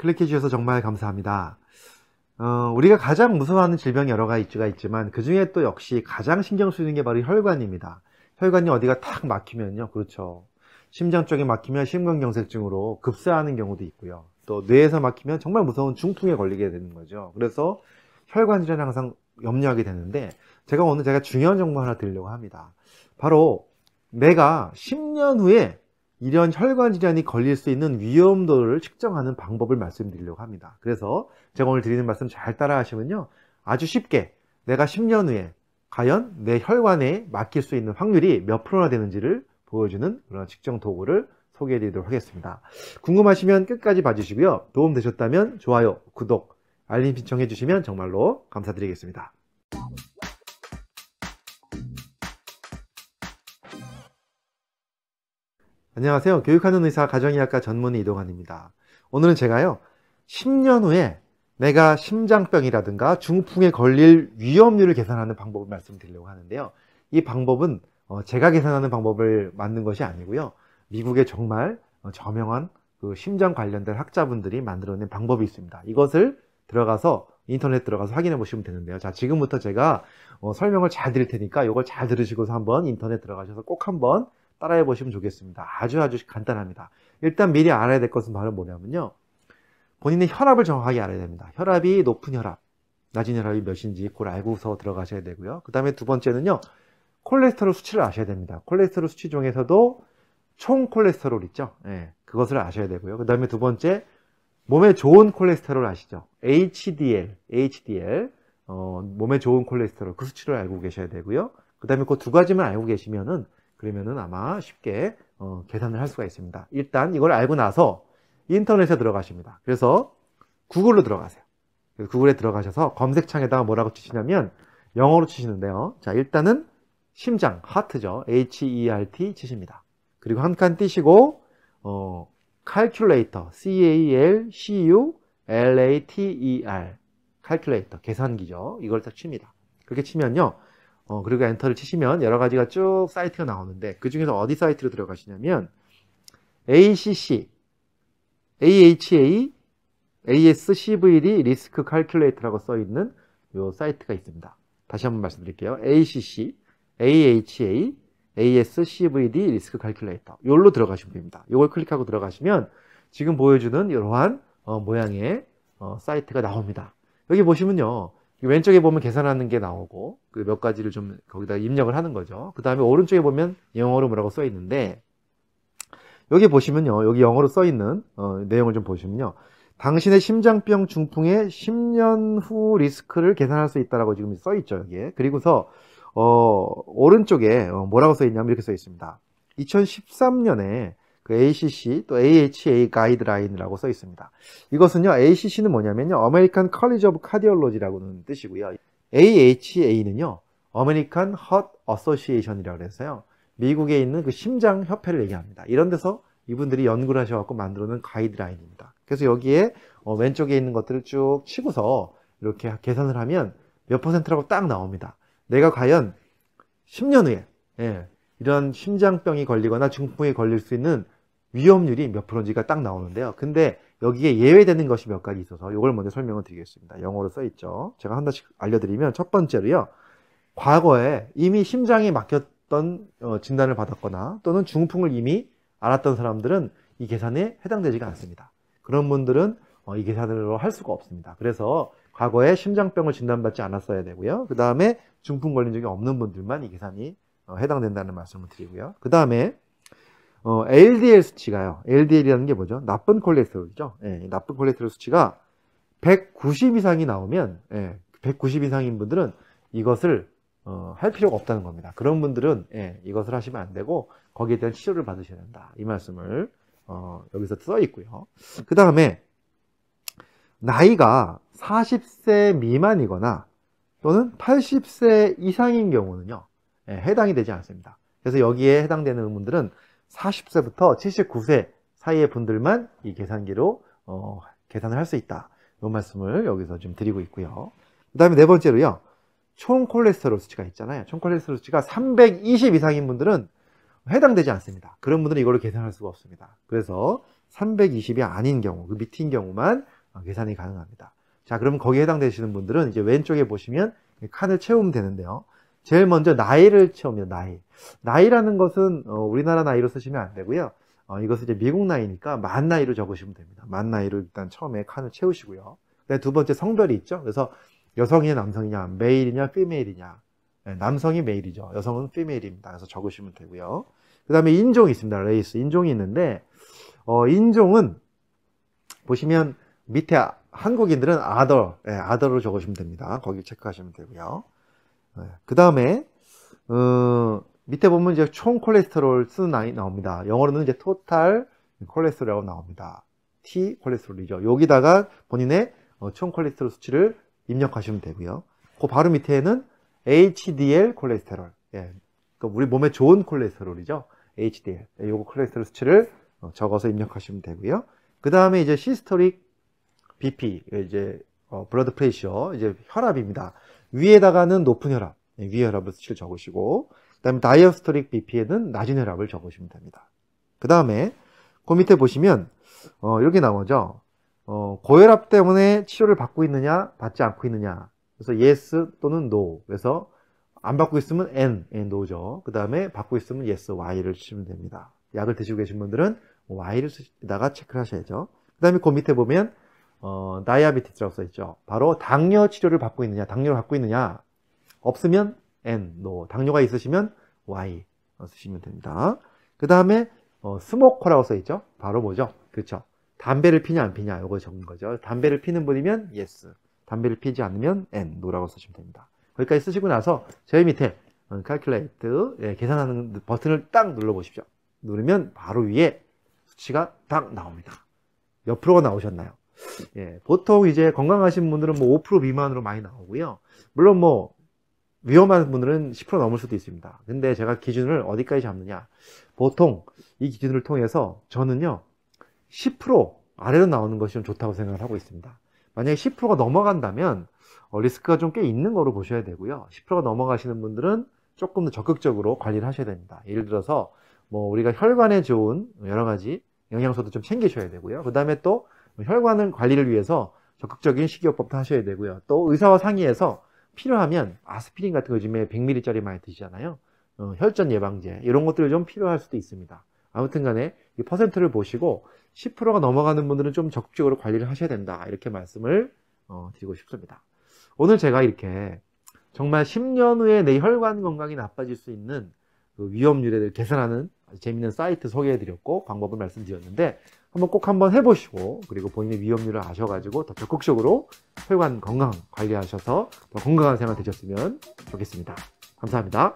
클릭해 주셔서 정말 감사합니다. 어, 우리가 가장 무서워하는 질병 여러 가지가 있지만 그 중에 또 역시 가장 신경 쓰이는 게 바로 혈관입니다. 혈관이 어디가 탁 막히면요, 그렇죠. 심장 쪽에 막히면 심근경색증으로 급사하는 경우도 있고요. 또 뇌에서 막히면 정말 무서운 중풍에 걸리게 되는 거죠. 그래서 혈관 질환 항상 염려하게 되는데 제가 오늘 제가 중요한 정보 하나 드리려고 합니다. 바로 내가 10년 후에 이런 혈관 질환이 걸릴 수 있는 위험도를 측정하는 방법을 말씀드리려고 합니다. 그래서 제가 오늘 드리는 말씀 잘 따라 하시면요. 아주 쉽게 내가 10년 후에 과연 내 혈관에 맡길 수 있는 확률이 몇 프로나 되는지를 보여주는 그런 측정 도구를 소개해 드리도록 하겠습니다. 궁금하시면 끝까지 봐주시고요. 도움 되셨다면 좋아요, 구독, 알림 신청해 주시면 정말로 감사드리겠습니다. 안녕하세요. 교육하는 의사 가정의학과 전문의 이동환입니다. 오늘은 제가요, 10년 후에 내가 심장병이라든가 중풍에 걸릴 위험률을 계산하는 방법을 말씀드리려고 하는데요. 이 방법은 어, 제가 계산하는 방법을 만든 것이 아니고요. 미국의 정말 어, 저명한 그 심장 관련된 학자분들이 만들어낸 방법이 있습니다. 이것을 들어가서 인터넷 들어가서 확인해 보시면 되는데요. 자, 지금부터 제가 어, 설명을 잘 드릴 테니까 이걸 잘 들으시고서 한번 인터넷 들어가셔서 꼭 한번 따라해 보시면 좋겠습니다. 아주 아주 간단합니다. 일단 미리 알아야 될 것은 바로 뭐냐면요. 본인의 혈압을 정확하게 알아야 됩니다. 혈압이 높은 혈압, 낮은 혈압이 몇인지 그걸 알고서 들어가셔야 되고요. 그 다음에 두 번째는요. 콜레스테롤 수치를 아셔야 됩니다. 콜레스테롤 수치 중에서도 총 콜레스테롤 있죠. 예, 그것을 아셔야 되고요. 그 다음에 두 번째, 몸에 좋은 콜레스테롤 아시죠? HDL, HDL, 어, 몸에 좋은 콜레스테롤 그 수치를 알고 계셔야 되고요. 그 다음에 그 두 가지만 알고 계시면은 그러면은 아마 쉽게 어, 계산을 할 수가 있습니다. 일단 이걸 알고 나서 인터넷에 들어가십니다. 그래서 구글로 들어가세요. 그래서 구글에 들어가셔서 검색창에다가 뭐라고 치시냐면 영어로 치시는데요. 자, 일단은 심장, 하트죠. H-E-R-T 치십니다. 그리고 한 칸 띄시고 어, calculator, C-A-L-C-U-L-A-T-E-R calculator, 계산기죠. 이걸 딱 칩니다. 그렇게 치면요. 어, 그리고 엔터를 치시면 여러 가지가 쭉 사이트가 나오는데 그 중에서 어디 사이트로 들어가시냐면 ACC, AHA, ASCVD 리스크 칼큘레이터라고 써 있는 요 사이트가 있습니다. 다시 한번 말씀드릴게요. ACC, AHA, ASCVD 리스크 칼큘레이터. 요로 들어가시면 됩니다. 요걸 클릭하고 들어가시면 지금 보여주는 이러한 어, 모양의 어, 사이트가 나옵니다. 여기 보시면요. 왼쪽에 보면 계산하는 게 나오고 그 몇 가지를 좀 거기다 입력을 하는 거죠. 그 다음에 오른쪽에 보면 영어로 뭐라고 써 있는데 여기 보시면요. 여기 영어로 써 있는 어, 내용을 좀 보시면요. 당신의 심장병 중풍의 10년 후 리스크를 계산할 수 있다라고 지금 써 있죠. 여기에. 그리고서 어, 오른쪽에 어, 뭐라고 써 있냐면 이렇게 써 있습니다. 2013년에 그 ACC 또 AHA 가이드라인이라고 써 있습니다. 이것은요, ACC는 뭐냐면요, American College of Cardiology라고는 뜻이고요. AHA는요, American Heart Association이라고 해서요, 미국에 있는 그 심장 협회를 얘기합니다. 이런 데서 이분들이 연구를 하셔갖고 만들어놓은 가이드라인입니다. 그래서 여기에 어, 왼쪽에 있는 것들을 쭉 치고서 이렇게 계산을 하면 몇 퍼센트라고 딱 나옵니다. 내가 과연 10년 후에 예, 이런 심장병이 걸리거나 중풍에 걸릴 수 있는 위험률이 몇 프로인지가 딱 나오는데요. 근데 여기에 예외되는 것이 몇 가지 있어서 이걸 먼저 설명을 드리겠습니다. 영어로 써 있죠. 제가 하나씩 알려드리면 첫 번째로요. 과거에 이미 심장이 막혔던 어, 진단을 받았거나 또는 중풍을 이미 알았던 사람들은 이 계산에 해당되지가 않습니다. 그런 분들은 어, 이 계산으로 할 수가 없습니다. 그래서 과거에 심장병을 진단받지 않았어야 되고요. 그 다음에 중풍 걸린 적이 없는 분들만 이 계산이 어, 해당된다는 말씀을 드리고요. 그 다음에 어, LDL 수치가요. LDL이라는 게 뭐죠? 나쁜 콜레스테롤이죠. 예, 나쁜 콜레스테롤 수치가 190 이상이 나오면 예, 190 이상인 분들은 이것을 어, 할 필요가 없다는 겁니다. 그런 분들은 예, 이것을 하시면 안 되고 거기에 대한 치료를 받으셔야 된다. 이 말씀을 어, 여기서 써 있고요. 그 다음에 나이가 40세 미만이거나 또는 80세 이상인 경우는요 예, 해당이 되지 않습니다. 그래서 여기에 해당되는 분들은 40세부터 79세 사이의 분들만 이 계산기로 어, 계산을 할 수 있다. 이 말씀을 여기서 좀 드리고 있고요. 그 다음에 네 번째로요. 총 콜레스테롤 수치가 있잖아요. 총 콜레스테롤 수치가 320 이상인 분들은 해당되지 않습니다. 그런 분들은 이걸로 계산할 수가 없습니다. 그래서 320이 아닌 경우, 그 밑인 경우만 어, 계산이 가능합니다. 자, 그럼 거기에 해당되시는 분들은 이제 왼쪽에 보시면 칸을 채우면 되는데요. 제일 먼저 나이를 채우면 나이. 나이라는 것은 어, 우리나라 나이로 쓰시면 안 되고요. 어, 이것은 이제 미국 나이니까 만 나이로 적으시면 됩니다. 만 나이로 일단 처음에 칸을 채우시고요. 두 번째 성별이 있죠. 그래서 여성이냐 남성이냐, 메일이냐 피메일이냐. 네, 남성이 메일이죠. 여성은 피메일입니다. 그래서 적으시면 되고요. 그 다음에 인종이 있습니다. 레이스 인종이 있는데 어, 인종은 보시면 밑에 한국인들은 아더, o 네, 아더로 적으시면 됩니다. 거기 체크하시면 되고요. 네. 그 다음에 어, 밑에 보면 이제 총 콜레스테롤 쓰는 나이 나옵니다. 영어로는 이제 토탈 콜레스테롤이라고 나옵니다. T 콜레스테롤이죠. 여기다가 본인의 어, 총 콜레스테롤 수치를 입력하시면 되고요. 그 바로 밑에는 HDL 콜레스테롤. 예. 그러니까 우리 몸에 좋은 콜레스테롤이죠. HDL. 예, 요거 콜레스테롤 수치를 어, 적어서 입력하시면 되고요. 그 다음에 이제 시스토릭 BP 이제 블러드 어, 프레셔 이제 혈압입니다. 위에다가는 높은 혈압, 예, 위 혈압을 수치를 적으시고 그 다음에 다이어스토릭 BP에는 낮은 혈압을 적으시면 됩니다. 그 다음에 그 밑에 보시면 어, 이렇게 나오죠. 어, 고혈압 때문에 치료를 받고 있느냐 받지 않고 있느냐 그래서 yes 또는 no 그래서 안 받고 있으면 N, 예, N o 죠그 다음에 받고 있으면 yes, Y를 치면 됩니다. 약을 드시고 계신 분들은 Y를 쓰다가 체크를 하셔야죠. 그 다음에 그 밑에 보면 어, 다이아비티스라고 써있죠. 바로 당뇨 치료를 받고 있느냐, 당뇨를 갖고 있느냐. 없으면 N, no. 당뇨가 있으시면 Y 어, 쓰시면 됩니다. 그 다음에 어, 스모커라고 써있죠. 바로 뭐죠? 그렇죠. 담배를 피냐 안 피냐 이거 적는 거죠. 담배를 피는 분이면 yes, 담배를 피지 않으면 N, no라고 쓰시면 됩니다. 거기까지 쓰시고 나서 저희 밑에 어, calculate 예, 계산하는 버튼을 딱 눌러 보십시오. 누르면 바로 위에 수치가 딱 나옵니다. 몇 프로가 나오셨나요? 예, 보통 이제 건강하신 분들은 뭐 5% 미만으로 많이 나오고요. 물론 뭐 위험한 분들은 10% 넘을 수도 있습니다. 근데 제가 기준을 어디까지 잡느냐? 보통 이 기준을 통해서 저는요 10% 아래로 나오는 것이 좀 좋다고 생각을 하고 있습니다. 만약에 10%가 넘어간다면 어, 리스크가 좀 꽤 있는 거로 보셔야 되고요. 10%가 넘어가시는 분들은 조금 더 적극적으로 관리를 하셔야 됩니다. 예를 들어서 뭐 우리가 혈관에 좋은 여러 가지 영양소도 좀 챙기셔야 되고요. 그 다음에 또뭐 혈관을 관리를 위해서 적극적인 식이요법도 하셔야 되고요. 또 의사와 상의해서 필요하면 아스피린 같은 거 요즘에 100ml짜리 많이 드시잖아요. 어, 혈전 예방제 이런 것들을 좀 필요할 수도 있습니다. 아무튼 간에 이 퍼센트를 보시고 10%가 넘어가는 분들은 좀 적극적으로 관리를 하셔야 된다 이렇게 말씀을 어, 드리고 싶습니다. 오늘 제가 이렇게 정말 10년 후에 내 혈관 건강이 나빠질 수 있는 그 위험률을 계산하는 재밌는 사이트 소개해드렸고 방법을 말씀드렸는데 한번 꼭 한번 해보시고 그리고 본인의 위험률을 아셔가지고 더 적극적으로 혈관 건강 관리하셔서 더 건강한 생활 되셨으면 좋겠습니다. 감사합니다.